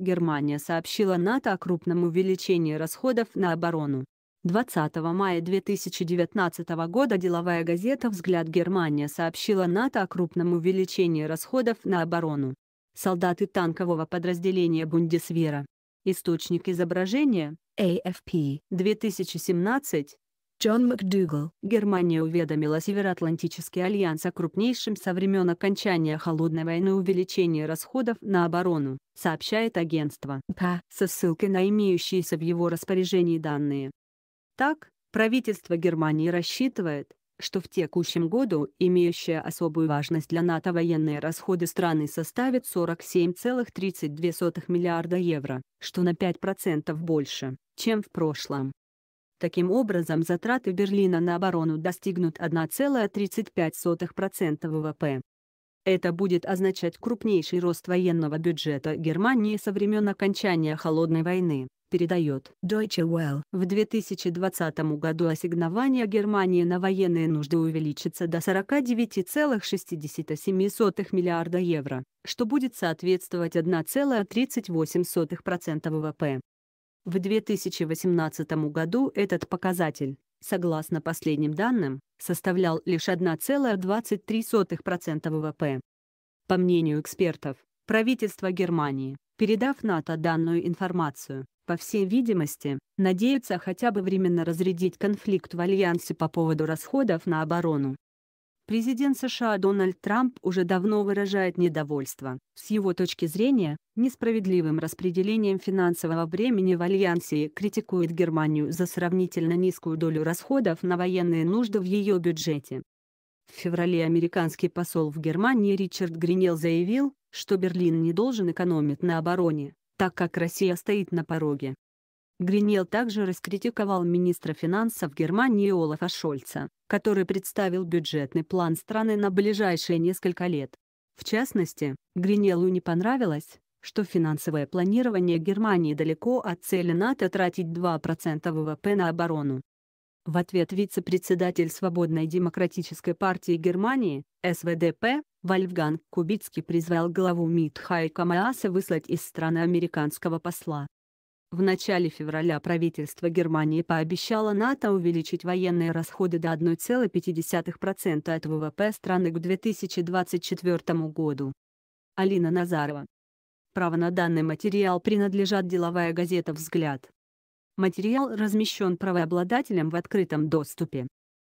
Германия сообщила НАТО о крупном увеличении расходов на оборону. 20 мая 2019 года деловая газета «Взгляд Германия» сообщила НАТО о крупном увеличении расходов на оборону. Солдаты танкового подразделения Бундесвера. Источник изображения – AFP 2017, Джон МакДугал. Германия уведомила Североатлантический альянс о крупнейшем со времен окончания Холодной войны увеличении расходов на оборону, сообщает агентство ПА со ссылкой на имеющиеся в его распоряжении данные. Так, правительство Германии рассчитывает, что в текущем году имеющая особую важность для НАТО военные расходы страны составят 47,32 миллиарда евро, что на 5% больше, чем в прошлом. Таким образом затраты Берлина на оборону достигнут 1,35% ВВП. Это будет означать крупнейший рост военного бюджета Германии со времен окончания Холодной войны, передает Deutsche Welle. В 2020 году ассигнование Германии на военные нужды увеличится до 49,67 миллиарда евро, что будет соответствовать 1,38% ВВП. В 2018 году этот показатель, согласно последним данным, составлял лишь 1,23% ВВП. По мнению экспертов, правительство Германии, передав НАТО данную информацию, по всей видимости, надеется хотя бы временно разрядить конфликт в Альянсе по поводу расходов на оборону. Президент США Дональд Трамп уже давно выражает недовольство, с его точки зрения, несправедливым распределением финансового времени в Альянсе и критикует Германию за сравнительно низкую долю расходов на военные нужды в ее бюджете. В феврале американский посол в Германии Ричард Гринел заявил, что Берлин не должен экономить на обороне, так как Россия стоит на пороге Гринел также раскритиковал министра финансов Германии Олафа Шольца, который представил бюджетный план страны на ближайшие несколько лет. В частности, Гринелу не понравилось, что финансовое планирование Германии далеко от цели НАТО тратить 2% ВВП на оборону. В ответ вице-председатель Свободной демократической партии Германии, СВДП, Вольфганг Кубицкий призвал главу МИД Хайка Мааса выслать из страны американского посла. В начале февраля правительство Германии пообещало НАТО увеличить военные расходы до 1,5% от ВВП страны к 2024 году. Алина Назарова. Право на данный материал принадлежат деловая газета «Взгляд». Материал размещен правообладателем в открытом доступе.